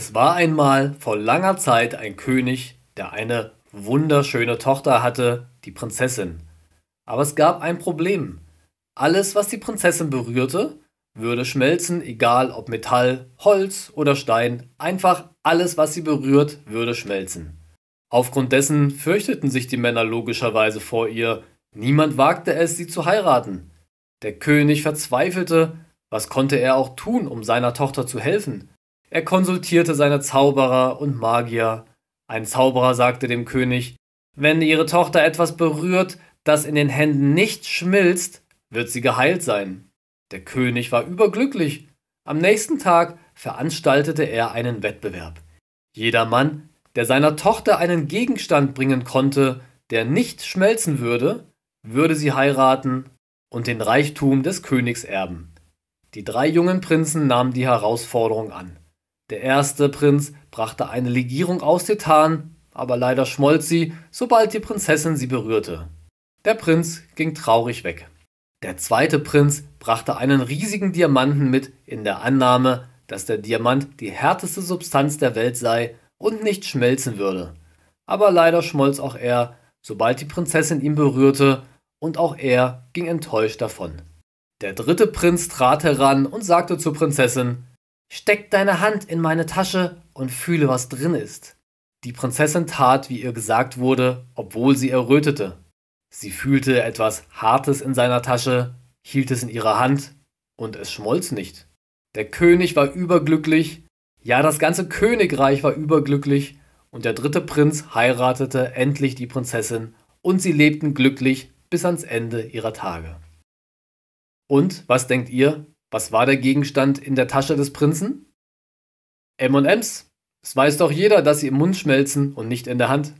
Es war einmal vor langer Zeit ein König, der eine wunderschöne Tochter hatte, die Prinzessin. Aber es gab ein Problem. Alles, was die Prinzessin berührte, würde schmelzen, egal ob Metall, Holz oder Stein, einfach alles, was sie berührt, würde schmelzen. Aufgrund dessen fürchteten sich die Männer logischerweise vor ihr, niemand wagte es, sie zu heiraten. Der König verzweifelte, was konnte er auch tun, um seiner Tochter zu helfen? Er konsultierte seine Zauberer und Magier. Ein Zauberer sagte dem König, wenn ihre Tochter etwas berührt, das in den Händen nicht schmilzt, wird sie geheilt sein. Der König war überglücklich. Am nächsten Tag veranstaltete er einen Wettbewerb. Jeder Mann, der seiner Tochter einen Gegenstand bringen konnte, der nicht schmelzen würde, würde sie heiraten und den Reichtum des Königs erben. Die drei jungen Prinzen nahmen die Herausforderung an. Der erste Prinz brachte eine Legierung aus Titan, aber leider schmolz sie, sobald die Prinzessin sie berührte. Der Prinz ging traurig weg. Der zweite Prinz brachte einen riesigen Diamanten mit, in der Annahme, dass der Diamant die härteste Substanz der Welt sei und nicht schmelzen würde. Aber leider schmolz auch er, sobald die Prinzessin ihn berührte, und auch er ging enttäuscht davon. Der dritte Prinz trat heran und sagte zur Prinzessin, Steck deine Hand in meine Tasche und fühle, was drin ist. Die Prinzessin tat, wie ihr gesagt wurde, obwohl sie errötete. Sie fühlte etwas Hartes in seiner Tasche, hielt es in ihrer Hand und es schmolz nicht. Der König war überglücklich, ja das ganze Königreich war überglücklich und der dritte Prinz heiratete endlich die Prinzessin und sie lebten glücklich bis ans Ende ihrer Tage. Und was denkt ihr? Was war der Gegenstand in der Tasche des Prinzen? MMs. Es weiß doch jeder, dass sie im Mund schmelzen und nicht in der Hand.